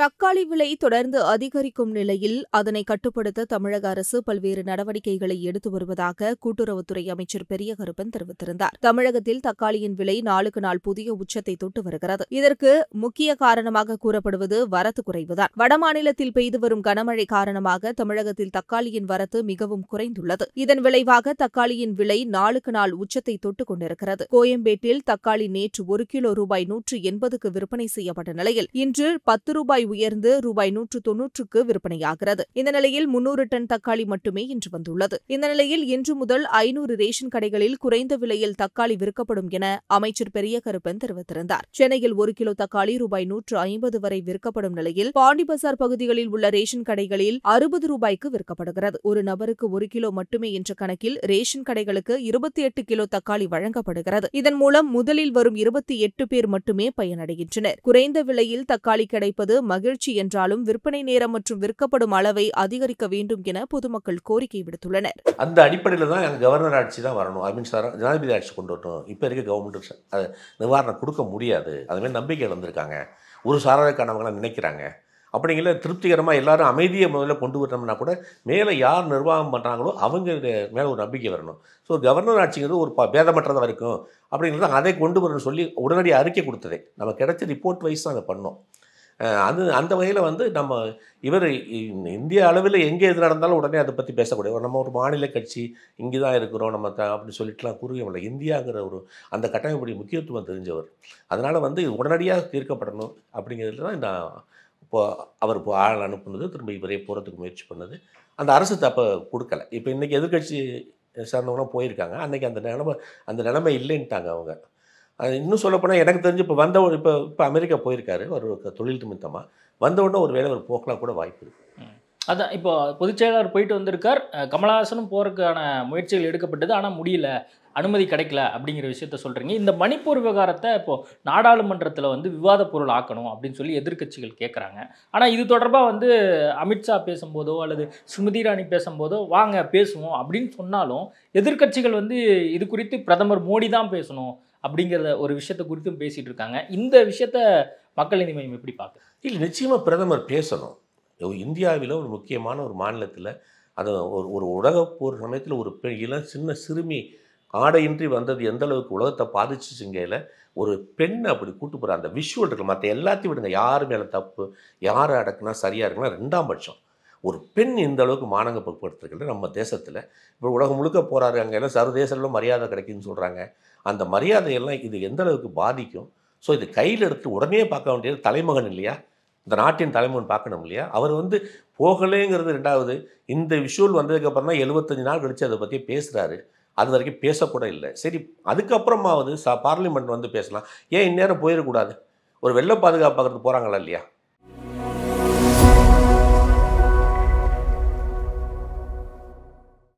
தக்காளி விலை தொடர்ந்து அதிகரிக்கும் நிலையில் அதனை கட்டுப்படுத்த தமிழக அரசு பல்வேறு நடவடிக்கைகளை எடுத்து வருவதாக கூட்டுறவுத்துறை அமைச்சர் பெரியகருப்பன் தெரிவித்திருந்தார் தமிழகத்தில் தக்காளியின் விலை நாளுக்கு நாள் புதிய உச்சத்தை தொட்டு வருகிறது இதற்கு முக்கிய காரணமாக கூறப்படுவது வரத்து குறைவுதான் வடமாநிலத்தில் பெய்து வரும் கனமழை காரணமாக தமிழகத்தில் தக்காளியின் வரத்து மிகவும் குறைந்துள்ளது இதன் விளைவாக தக்காளியின் விலை நாளுக்கு நாள் உச்சத்தை தொட்டுக் கொண்டிருக்கிறது கோயம்பேட்டில் தக்காளி நேற்று ஒரு கிலோ ரூபாய் நூற்று எண்பதுக்கு விற்பனை செய்யப்பட்ட நிலையில் இன்று பத்து ரூபாய் உயர்ந்து ரூபாய் நூற்று தொன்னூற்றுக்கு விற்பனையாகிறது இந்த நிலையில் முன்னூறு டன் தக்காளி மட்டுமே இன்று வந்துள்ளது இந்த நிலையில் இன்று முதல் ஐநூறு ரேஷன் கடைகளில் குறைந்த விலையில் தக்காளி விற்கப்படும் என அமைச்சர் பெரிய கருப்பன் தெரிவித்திருந்தார் சென்னையில் ஒரு கிலோ தக்காளி ரூபாய் நூற்று ஐம்பது வரை விற்கப்படும் நிலையில் பாண்டிபசார் பகுதிகளில் உள்ள ரேஷன் கடைகளில் அறுபது ரூபாய்க்கு விற்கப்படுகிறது ஒரு நபருக்கு ஒரு கிலோ மட்டுமே என்ற கணக்கில் ரேஷன் கடைகளுக்கு இருபத்தி எட்டு கிலோ தக்காளி வழங்கப்படுகிறது இதன் மூலம் முதலில் வரும் இருபத்தி எட்டு பேர் மட்டுமே பயனடைகின்றனர் குறைந்த விலையில் தக்காளி கிடைப்பது மகிழ்ச்சி என்றாலும் விற்பனை நேரம் மற்றும் விற்கப்படும் அளவை அதிகரிக்க வேண்டும் என பொதுமக்கள் கோரிக்கை விடுத்துள்ளனர் அந்த அடிப்படையில் தான் கவர்னர் ஆட்சி தான் வரணும் ஐ ஜனாதிபதி ஆட்சி கொண்டு வரணும் இப்போ இருக்க கவர்மெண்ட் நிவாரணம் கொடுக்க முடியாது மாதிரி நம்பிக்கை இழந்திருக்காங்க ஒரு சாராருக்கானவங்களாம் நினைக்கிறாங்க அப்படிங்கிற திருப்திகரமாக எல்லாரும் அமைதியை முதல்ல கொண்டு வரணும்னா கூட மேலே யார் நிர்வாகம் பண்ணுறாங்களோ அவங்க மேலே ஒரு நம்பிக்கை வரணும் ஸோ கவர்னர் ஆட்சிங்கிறது ஒரு பேதமற்றதாக இருக்கும் அப்படிங்கிறது அதை கொண்டு வரணும்னு சொல்லி உடனடி அறிக்கை கொடுத்ததே நம்ம கிடைச்ச ரிப்போர்ட் வைஸ் தான் அதை பண்ணோம் அது அந்த வகையில் வந்து நம்ம இவர் இந்திய அளவில் எங்கே எது நடந்தாலும் உடனே அதை பற்றி பேசக்கூடிய நம்ம ஒரு மாநில கட்சி இங்கே தான் இருக்கிறோம் நம்ம த அப்படின்னு சொல்லிட்டுலாம் கூறுகவில்லை இந்தியாங்கிற ஒரு அந்த கட்டமைப்படி முக்கியத்துவம் தெரிஞ்சவர் அதனால் வந்து உடனடியாக தீர்க்கப்படணும் அப்படிங்கிறதுல தான் நான் இப்போ அவர் இப்போ ஆள் அனுப்புனது திரும்ப இவரே போகிறதுக்கு முயற்சி பண்ணது அந்த அரசு தப்போ கொடுக்கல இப்போ இன்றைக்கி எதிர்கட்சி சார்ந்தவங்களாம் போயிருக்காங்க அன்றைக்கி அந்த நிலமை அந்த நிலமை இல்லைன்ட்டாங்க அவங்க இன்னும் சொல்லப்போனால் எனக்கு தெரிஞ்சு இப்போ வந்த இப்போ இப்போ அமெரிக்கா போயிருக்காரு ஒரு தொழில் நிமித்தமாக வந்த உடனே ஒரு வேலை ஒரு போக்கலாம் கூட வாய்ப்பு இருக்குது அதான் இப்போ பொதுச்செயலாளர் போயிட்டு வந்திருக்கார் கமலஹாசனும் போகிறதுக்கான முயற்சிகள் எடுக்கப்பட்டது ஆனால் முடியல அனுமதி கிடைக்கல அப்படிங்கிற விஷயத்த சொல்கிறீங்க இந்த மணிப்பூர் விவகாரத்தை இப்போது நாடாளுமன்றத்தில் வந்து விவாத பொருள் ஆக்கணும் அப்படின்னு சொல்லி எதிர்கட்சிகள் கேட்குறாங்க ஆனால் இது தொடர்பாக வந்து அமித்ஷா பேசும்போதோ அல்லது ஸ்மிருதி இராணி பேசும்போதோ வாங்க பேசுவோம் அப்படின்னு சொன்னாலும் எதிர்கட்சிகள் வந்து இது குறித்து பிரதமர் மோடி தான் பேசணும் அப்படிங்கிறத ஒரு விஷயத்தை குறித்தும் பேசிகிட்டு இருக்காங்க இந்த விஷயத்த மக்கள் நீதி மையம் எப்படி பார்க்க இல்லை நிச்சயமாக பிரதமர் பேசணும் இந்தியாவில் ஒரு முக்கியமான ஒரு மாநிலத்தில் அது ஒரு ஒரு உலகப்போர் போர் சமயத்தில் ஒரு இளம் சின்ன சிறுமி ஆடையின்றி வந்தது எந்த அளவுக்கு உலகத்தை பாதிச்சு சிங்கையில் ஒரு பெண் அப்படி கூட்டு போகிற அந்த விஷுவல் இருக்கு மற்ற எல்லாத்தையும் விடுங்க யார் மேலே தப்பு யார் அடக்குனா சரியாக இருக்குன்னா ரெண்டாம் பட்சம் ஒரு பெண் இந்த அளவுக்கு மானங்க பக்குப்படுத்துறது நம்ம தேசத்தில் இப்போ உலகம் முழுக்க போகிறாரு அங்கே எல்லாம் சர்வதேசம்லாம் மரியாதை கிடைக்குன்னு சொல்கிறாங்க அந்த மரியாதையெல்லாம் இது எந்த அளவுக்கு பாதிக்கும் ஸோ இது கையில் எடுத்து உடனே பார்க்க வேண்டியது தலைமகன் இல்லையா இந்த நாட்டின் தலைமகன் பார்க்கணும் இல்லையா அவர் வந்து போகலேங்கிறது ரெண்டாவது இந்த விஷுவல் வந்ததுக்கப்புறம் தான் எழுபத்தஞ்சு நாள் கழித்து அதை பற்றி பேசுகிறாரு அது வரைக்கும் பேசக்கூட இல்லை சரி அதுக்கப்புறமாவது சா பார்லிமெண்ட் வந்து பேசலாம் ஏன் இந்நேரம் போயிடக்கூடாது ஒரு வெள்ள பாதுகாப்பாகிறது போகிறாங்களா இல்லையா